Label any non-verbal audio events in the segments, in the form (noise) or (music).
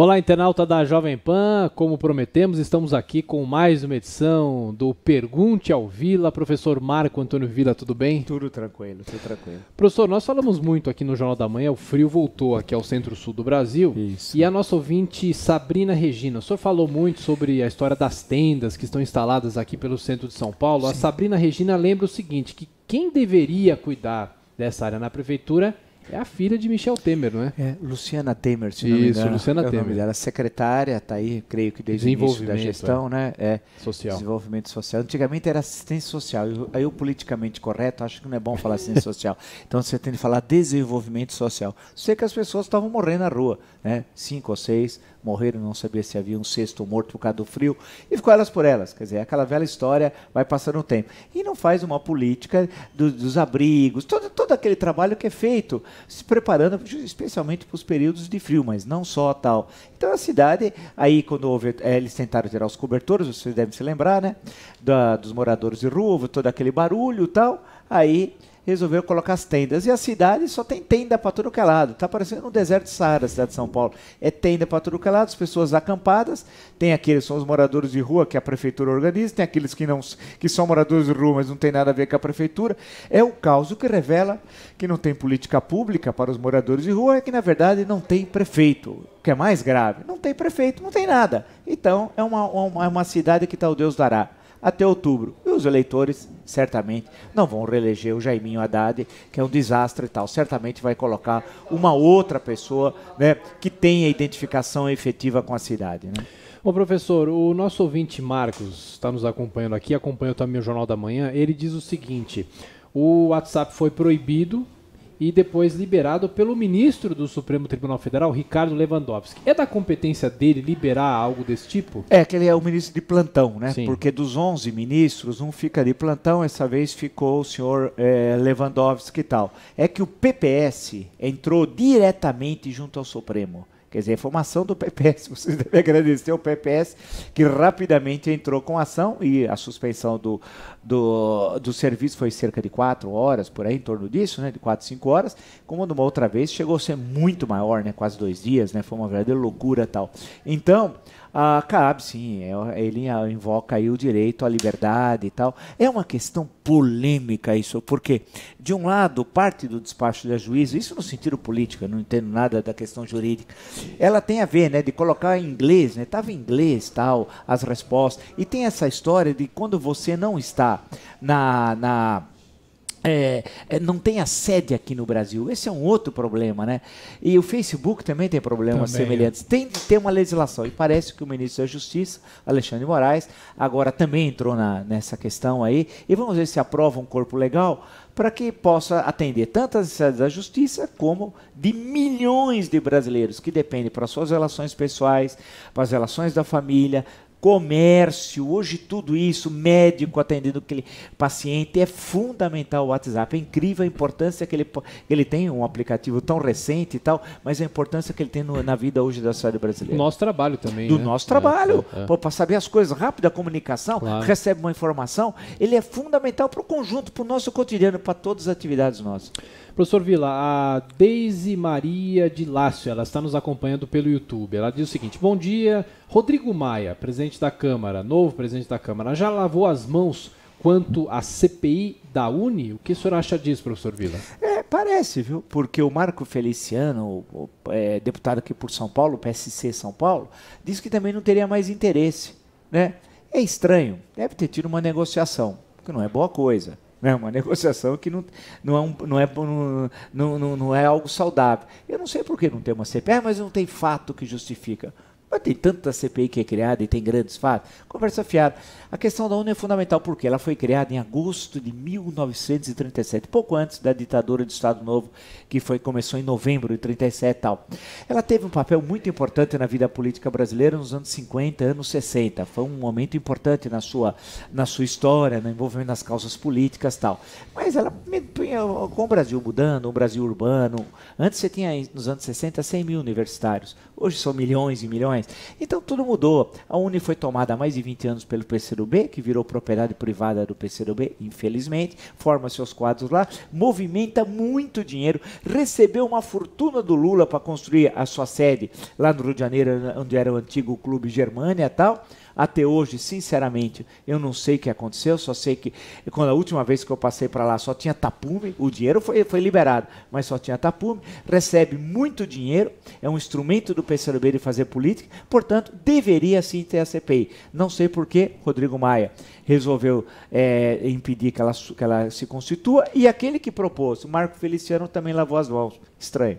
Olá, internauta da Jovem Pan. Como prometemos, estamos aqui com mais uma edição do Pergunte ao Vila. Professor Marco Antônio Vila, tudo bem? Tudo tranquilo, tudo tranquilo. Professor, nós falamos muito aqui no Jornal da Manhã, o frio voltou aqui ao centro-sul do Brasil. Isso. E a nossa ouvinte Sabrina Regina, o senhor falou muito sobre a história das tendas que estão instaladas aqui pelo centro de São Paulo. Sim. A Sabrina Regina lembra o seguinte, que quem deveria cuidar dessa área na prefeitura é a filha de Michel Temer, não é? é Luciana Temer, se não Isso, me engano. Isso, Luciana é Temer. Ela secretária, está aí, creio que desde o início da é. gestão, é. né? É, social. Desenvolvimento social. Antigamente era assistência social. Eu, aí o politicamente correto, acho que não é bom falar assistência social. (laughs) Então você tem que falar desenvolvimento social. Sei que as pessoas estavam morrendo na rua, né? Cinco ou seis, morreram, não sabia se havia um sexto morto por causa do frio, e ficou elas por elas. Quer dizer, aquela velha história vai passando o tempo. E não faz uma política do, dos abrigos, todo, todo aquele trabalho que é feito, se preparando especialmente para os períodos de frio, mas não só tal. Então a cidade, aí quando houve, é, eles tentaram tirar os cobertores, vocês devem se lembrar, né? Da, dos moradores de rua, todo aquele barulho e tal. Aí resolveu colocar as tendas. E a cidade só tem tenda para tudo que é lado. Está parecendo um deserto de Saara, a cidade de São Paulo. É tenda para tudo que é lado, as pessoas acampadas. Tem aqueles que são os moradores de rua que a prefeitura organiza, tem aqueles que não que são moradores de rua, mas não tem nada a ver com a prefeitura. É o caos o que revela que não tem política pública para os moradores de rua, é que na verdade não tem prefeito. O que é mais grave, não tem prefeito, não tem nada. Então é uma, uma, uma cidade que tal Deus dará até outubro. E os eleitores, certamente, não vão reeleger o Jaiminho Haddad, que é um desastre e tal. Certamente vai colocar uma outra pessoa né, que tenha identificação efetiva com a cidade. Né? Bom, professor, o nosso ouvinte Marcos está nos acompanhando aqui, acompanha também o Jornal da Manhã. Ele diz o seguinte: o WhatsApp foi proibido e depois liberado pelo ministro do Supremo Tribunal Federal, Ricardo Lewandowski. É da competência dele liberar algo desse tipo? É, que ele é o ministro de plantão, né? Sim. Porque dos 11 ministros, um fica de plantão, essa vez ficou o senhor é, Lewandowski e tal. É que o PPS entrou diretamente junto ao Supremo. Quer dizer, a formação do PPS. (laughs) Vocês devem agradecer ao PPS, que rapidamente entrou com ação e a suspensão do, do, do serviço foi cerca de quatro horas, por aí, em torno disso, né? De quatro, cinco horas. Como numa outra vez, chegou a ser muito maior, né? Quase dois dias, né? Foi uma verdadeira loucura tal. Então, ah, é a Caab, sim, ele invoca aí o direito à liberdade e tal. É uma questão polêmica isso, porque, de um lado, parte do despacho da juíza, isso no sentido político, eu não entendo nada da questão jurídica, ela tem a ver, né, de colocar em inglês, né, estava em inglês tal, as respostas, e tem essa história de quando você não está na, na é, é, não tem a sede aqui no Brasil. Esse é um outro problema, né? E o Facebook também tem problemas também. semelhantes. É. Tem de ter uma legislação. E parece que o ministro da Justiça, Alexandre Moraes, agora também entrou na, nessa questão aí. E vamos ver se aprova um corpo legal para que possa atender tanto as necessidades da justiça como de milhões de brasileiros que dependem para suas relações pessoais, para as relações da família, comércio, hoje tudo isso, médico atendendo aquele paciente, é fundamental o WhatsApp. É incrível a importância que ele, que ele tem, um aplicativo tão recente e tal, mas a importância que ele tem no, na vida hoje da sociedade brasileira. Do nosso trabalho também. Do né? nosso trabalho. É, é, é. Para saber as coisas rápido, a comunicação, claro. recebe uma informação, ele é fundamental para o conjunto, para o nosso cotidiano, para todas as atividades nossas. Professor Vila, a Deise Maria de Lácio, ela está nos acompanhando pelo YouTube. Ela diz o seguinte: Bom dia, Rodrigo Maia, presidente da Câmara, novo presidente da Câmara, já lavou as mãos quanto à CPI da Uni? O que o senhor acha disso, professor Vila? É, parece, viu? Porque o Marco Feliciano, o, é, deputado aqui por São Paulo, PSC São Paulo, disse que também não teria mais interesse, né? É estranho, deve ter tido uma negociação, que não é boa coisa né? uma (laughs) negociação que não, não, é um, não, é, não, não, não é algo saudável. Eu não sei por que não tem uma CPR, mas não tem fato que justifica. Mas tem tanta CPI que é criada e tem grandes fatos. Conversa fiada. A questão da ONU é fundamental porque ela foi criada em agosto de 1937, pouco antes da ditadura do Estado Novo, que foi, começou em novembro de 37 tal. Ela teve um papel muito importante na vida política brasileira nos anos 50, anos 60. Foi um momento importante na sua, na sua história, no envolvimento nas causas políticas tal. Mas ela, com o Brasil mudando, o Brasil urbano, antes você tinha nos anos 60 100 mil universitários. Hoje são milhões e milhões. Então tudo mudou. A Uni foi tomada há mais de 20 anos pelo PCdoB, que virou propriedade privada do PCdoB, infelizmente. Forma seus quadros lá, movimenta muito dinheiro, recebeu uma fortuna do Lula para construir a sua sede lá no Rio de Janeiro, onde era o antigo Clube Germânia e tal. Até hoje, sinceramente, eu não sei o que aconteceu, só sei que quando a última vez que eu passei para lá só tinha tapume, o dinheiro foi, foi liberado, mas só tinha tapume, recebe muito dinheiro, é um instrumento do PCdoB de fazer política, portanto, deveria sim ter a CPI. Não sei por que Rodrigo Maia resolveu é, impedir que ela, que ela se constitua e aquele que propôs, o Marco Feliciano, também lavou as mãos. Estranho.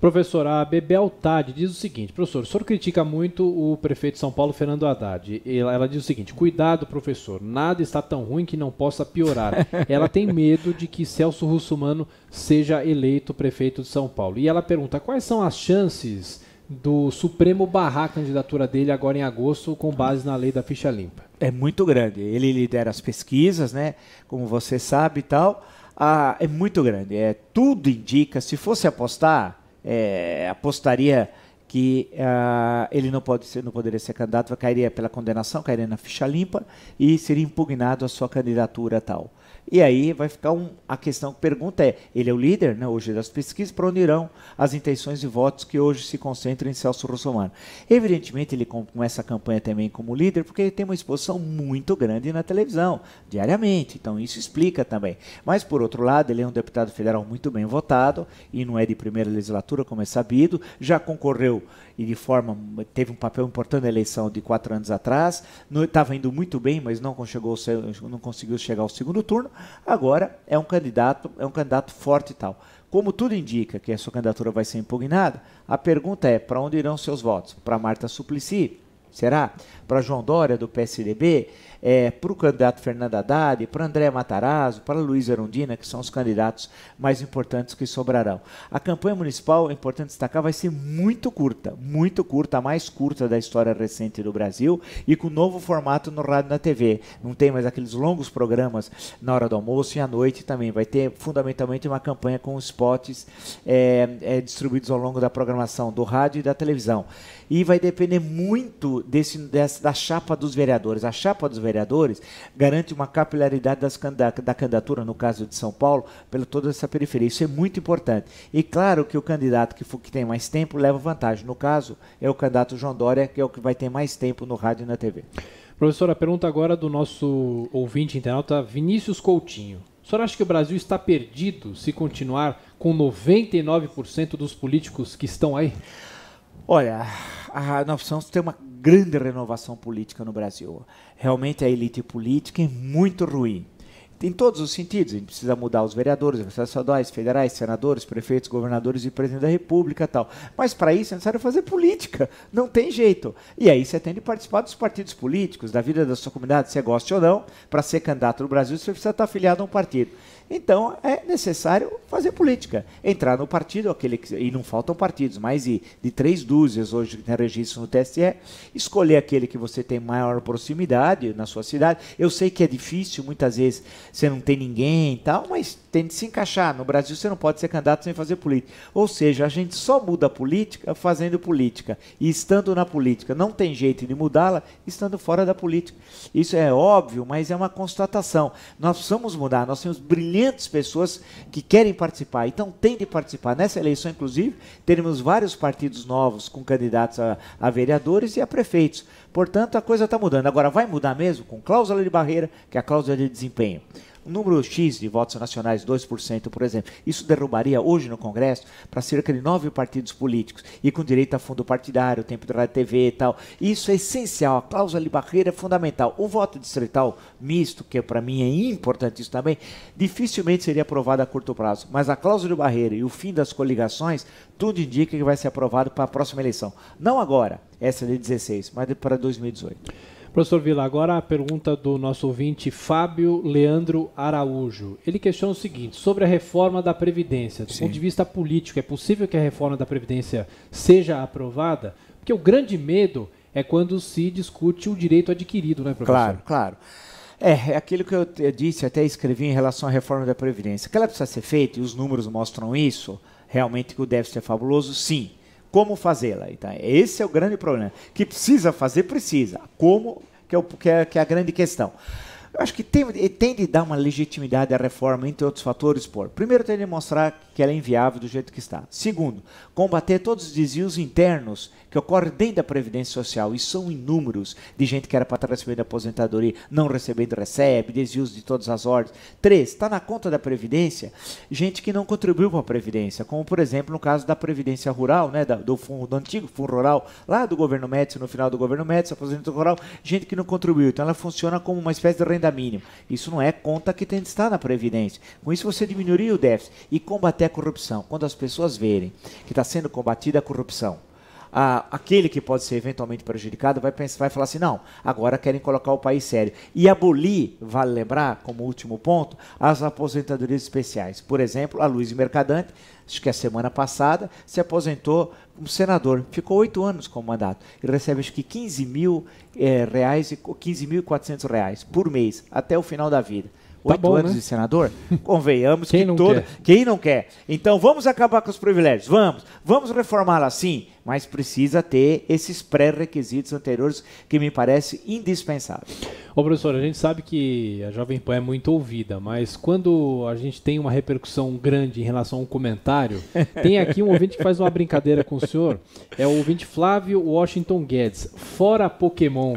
Professor, a Bebel Tade diz o seguinte: professor, o senhor critica muito o prefeito de São Paulo, Fernando Haddad. Ela, ela diz o seguinte: cuidado, professor, nada está tão ruim que não possa piorar. (laughs) ela tem medo de que Celso Russumano seja eleito prefeito de São Paulo. E ela pergunta: quais são as chances do Supremo barrar a candidatura dele agora em agosto com base na lei da ficha limpa? É muito grande. Ele lidera as pesquisas, né? Como você sabe e tal. Ah, é muito grande. É, tudo indica, se fosse apostar, é, apostaria que uh, ele não, pode ser, não poderia ser candidato, cairia pela condenação, cairia na ficha limpa e seria impugnado a sua candidatura tal. E aí vai ficar um, a questão, a pergunta é, ele é o líder né, hoje das pesquisas, para onde irão as intenções de votos que hoje se concentram em Celso Russomano? Evidentemente ele começa a campanha também como líder, porque ele tem uma exposição muito grande na televisão, diariamente, então isso explica também. Mas por outro lado, ele é um deputado federal muito bem votado, e não é de primeira legislatura, como é sabido, já concorreu e de forma, teve um papel importante na eleição de quatro anos atrás, estava indo muito bem, mas não, chegou, não conseguiu chegar ao segundo turno, Agora é um candidato, é um candidato forte e tal. Como tudo indica que a sua candidatura vai ser impugnada, a pergunta é: para onde irão seus votos? Para Marta Suplicy? será? Para João Dória, do PSDB, é, para o candidato Fernando Haddad, para André Matarazzo, para Luiz Arundina, que são os candidatos mais importantes que sobrarão. A campanha municipal, é importante destacar, vai ser muito curta, muito curta, a mais curta da história recente do Brasil e com novo formato no rádio e na TV. Não tem mais aqueles longos programas na hora do almoço e à noite também. Vai ter fundamentalmente uma campanha com spots é, é, distribuídos ao longo da programação do rádio e da televisão e vai depender muito desse, dessa, da chapa dos vereadores. A chapa dos vereadores garante uma capilaridade das, da, da candidatura, no caso de São Paulo, pela toda essa periferia. Isso é muito importante. E claro que o candidato que, for, que tem mais tempo leva vantagem. No caso, é o candidato João Dória, que é o que vai ter mais tempo no rádio e na TV. Professora, a pergunta agora do nosso ouvinte internauta Vinícius Coutinho. O senhor acha que o Brasil está perdido se continuar com 99% dos políticos que estão aí? Olha, a, nós precisamos ter uma grande renovação política no Brasil. Realmente a elite política é muito ruim. Em todos os sentidos, a gente precisa mudar os vereadores, os estaduais, federais, senadores, prefeitos, governadores e presidente da república tal. Mas para isso é necessário fazer política, não tem jeito. E aí você tem de participar dos partidos políticos, da vida da sua comunidade, se você gosta ou não. Para ser candidato no Brasil, você precisa estar afiliado a um partido. Então é necessário fazer política, entrar no partido, aquele que, e não faltam partidos, mais de, de três dúzias hoje que registro no TSE, escolher aquele que você tem maior proximidade na sua cidade. Eu sei que é difícil, muitas vezes você não tem ninguém e tal, mas tem de se encaixar. No Brasil você não pode ser candidato sem fazer política. Ou seja, a gente só muda a política fazendo política e estando na política. Não tem jeito de mudá-la estando fora da política. Isso é óbvio, mas é uma constatação. Nós precisamos mudar, nós temos brilhantes 500 pessoas que querem participar. Então tem de participar. Nessa eleição, inclusive, teremos vários partidos novos com candidatos a, a vereadores e a prefeitos. Portanto, a coisa está mudando. Agora, vai mudar mesmo com cláusula de barreira, que é a cláusula de desempenho número X de votos nacionais, 2%, por exemplo, isso derrubaria hoje no Congresso para cerca de nove partidos políticos e com direito a fundo partidário, tempo de rádio TV e tal. Isso é essencial, a cláusula de barreira é fundamental. O voto distrital misto, que para mim é importante isso também, dificilmente seria aprovado a curto prazo, mas a cláusula de barreira e o fim das coligações, tudo indica que vai ser aprovado para a próxima eleição. Não agora, essa é de 16, mas para 2018. Professor Vila, agora a pergunta do nosso ouvinte Fábio Leandro Araújo. Ele questiona o seguinte: sobre a reforma da Previdência, do Sim. ponto de vista político, é possível que a reforma da Previdência seja aprovada? Porque o grande medo é quando se discute o direito adquirido, né, professor? Claro, claro. É, é aquilo que eu, eu disse, até escrevi em relação à reforma da Previdência. Que ela precisa ser feita, e os números mostram isso, realmente que o déficit é fabuloso, sim como fazê-la. Então, esse é o grande problema. Que precisa fazer, precisa. Como, que é, o, que é, que é a grande questão. Eu acho que tem, tem de dar uma legitimidade à reforma, entre outros fatores, por primeiro tem de mostrar que ela é inviável do jeito que está. Segundo, combater todos os desvios internos que ocorrem dentro da Previdência Social, e são inúmeros, de gente que era para estar recebendo aposentadoria, não recebendo recebe, desvios de todas as ordens. Três, está na conta da Previdência gente que não contribuiu para a Previdência, como por exemplo no caso da Previdência Rural, né, do, fundo, do antigo Fundo Rural, lá do governo Médici, no final do governo Médici, aposentadoria rural, gente que não contribuiu. Então ela funciona como uma espécie de renda mínima. Isso não é conta que tem de estar na Previdência. Com isso você diminuiria o déficit e combater a corrupção. Quando as pessoas verem que está sendo combatida a corrupção, a, aquele que pode ser eventualmente prejudicado vai, pensar, vai falar assim: não, agora querem colocar o país sério. E abolir, vale lembrar, como último ponto, as aposentadorias especiais. Por exemplo, a Luiz Mercadante, acho que a semana passada, se aposentou como senador. Ficou oito anos com o mandato. Ele recebe acho que 15 mil é, reais, 15.400 reais por mês, até o final da vida tá oito tá anos né? de senador? (laughs) Convenhamos quem que todo. Quer? Quem não quer? Então vamos acabar com os privilégios. Vamos. Vamos reformá-la assim mas precisa ter esses pré-requisitos anteriores que me parece indispensável. Ô professor, a gente sabe que a Jovem Pan é muito ouvida, mas quando a gente tem uma repercussão grande em relação a um comentário, (laughs) tem aqui um ouvinte que faz uma brincadeira com o senhor, é o ouvinte Flávio Washington Guedes, fora Pokémon.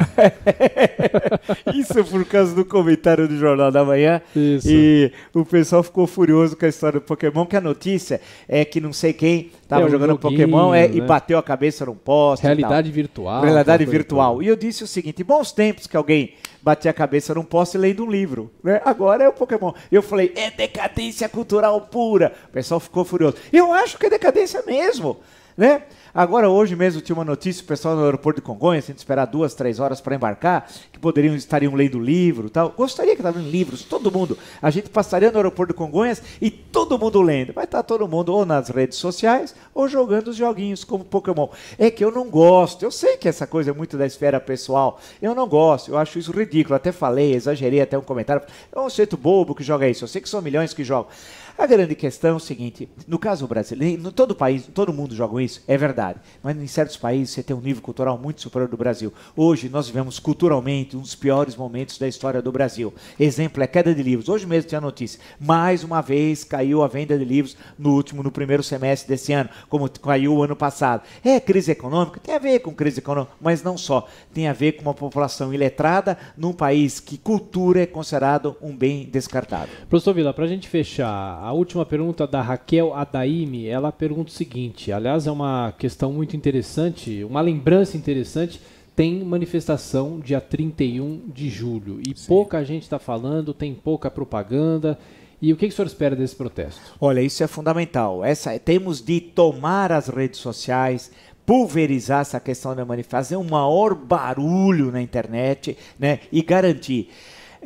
(laughs) Isso por causa do comentário do Jornal da Manhã. Isso. E o pessoal ficou furioso com a história do Pokémon, que a notícia é que não sei quem Tava é, jogando Pokémon é, né? e bateu a cabeça num poste. Realidade virtual. Realidade virtual. E eu disse o seguinte: bons tempos que alguém batia a cabeça num poste lendo um livro. Né? Agora é o Pokémon. Eu falei, é decadência cultural pura. O pessoal ficou furioso. Eu acho que é decadência mesmo né? Agora, hoje mesmo tinha uma notícia, o pessoal no aeroporto de Congonhas, tem que esperar duas, três horas para embarcar, que poderiam estariam lendo livro tal. Gostaria que estavam lendo livros, todo mundo. A gente passaria no aeroporto de Congonhas e todo mundo lendo. Vai estar tá todo mundo ou nas redes sociais ou jogando os joguinhos como Pokémon. É que eu não gosto, eu sei que essa coisa é muito da esfera pessoal. Eu não gosto, eu acho isso ridículo. Até falei, exagerei até um comentário. É um sujeito bobo que joga isso, eu sei que são milhões que jogam. A grande questão é o seguinte: no caso brasileiro, todo país, todo mundo joga isso. É verdade. Mas é em certos países você tem um nível cultural muito superior do Brasil. Hoje nós vivemos culturalmente um dos piores momentos da história do Brasil. Exemplo é a queda de livros. Hoje mesmo tinha notícia. Mais uma vez caiu a venda de livros no último, no primeiro semestre desse ano, como caiu o ano passado. É crise econômica? Tem a ver com crise econômica, mas não só. Tem a ver com uma população iletrada num país que cultura é considerado um bem descartado. Professor Vila, para a gente fechar, a última pergunta da Raquel Adaime, ela pergunta o seguinte, aliás, é uma questão muito interessante, uma lembrança interessante. Tem manifestação dia 31 de julho e Sim. pouca gente está falando, tem pouca propaganda. E o que, que o senhor espera desse protesto? Olha, isso é fundamental. Essa, temos de tomar as redes sociais, pulverizar essa questão da manifestação, fazer é um maior barulho na internet né, e garantir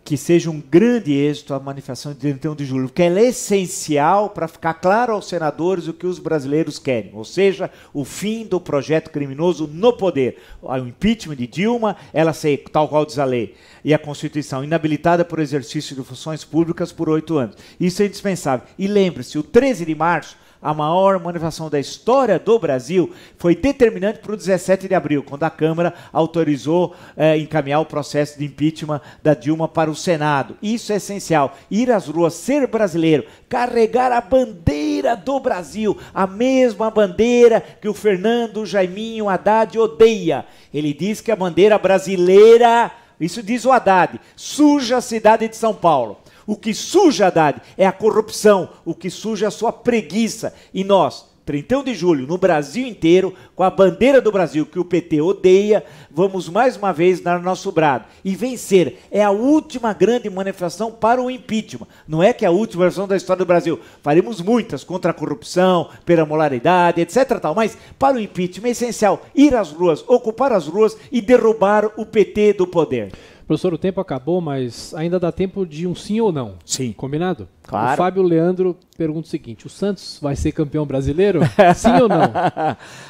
que seja um grande êxito a manifestação de 31 de julho, porque ela é essencial para ficar claro aos senadores o que os brasileiros querem, ou seja, o fim do projeto criminoso no poder. O impeachment de Dilma, ela ser, tal qual diz a lei, e a Constituição, inabilitada por exercício de funções públicas por oito anos. Isso é indispensável. E lembre-se, o 13 de março a maior manifestação da história do Brasil, foi determinante para o 17 de abril, quando a Câmara autorizou eh, encaminhar o processo de impeachment da Dilma para o Senado. Isso é essencial. Ir às ruas, ser brasileiro, carregar a bandeira do Brasil, a mesma bandeira que o Fernando Jaiminho Haddad odeia. Ele diz que a bandeira brasileira, isso diz o Haddad, suja a cidade de São Paulo. O que suja Haddad é a corrupção, o que suja é a sua preguiça. E nós, 31 de julho, no Brasil inteiro, com a bandeira do Brasil que o PT odeia, vamos mais uma vez dar nosso brado e vencer. É a última grande manifestação para o impeachment. Não é que é a última versão da história do Brasil. Faremos muitas contra a corrupção, peramolaridade, etc. Tal, mas para o impeachment é essencial ir às ruas, ocupar as ruas e derrubar o PT do poder. Professor, o tempo acabou, mas ainda dá tempo de um sim ou não. Sim. Combinado? Claro. O Fábio Leandro pergunta o seguinte: o Santos vai ser campeão brasileiro? (laughs) sim ou não? (laughs)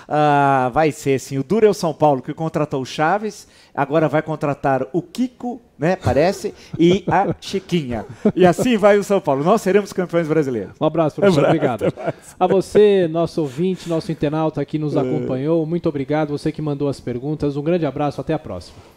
ah, vai ser, sim. O duro é o São Paulo, que contratou o Chaves, agora vai contratar o Kiko, né? Parece, (laughs) e a Chiquinha. E assim vai o São Paulo. Nós seremos campeões brasileiros. Um abraço, professor. Um abraço, obrigado. A você, nosso ouvinte, nosso internauta que nos é. acompanhou, muito obrigado. Você que mandou as perguntas. Um grande abraço, até a próxima.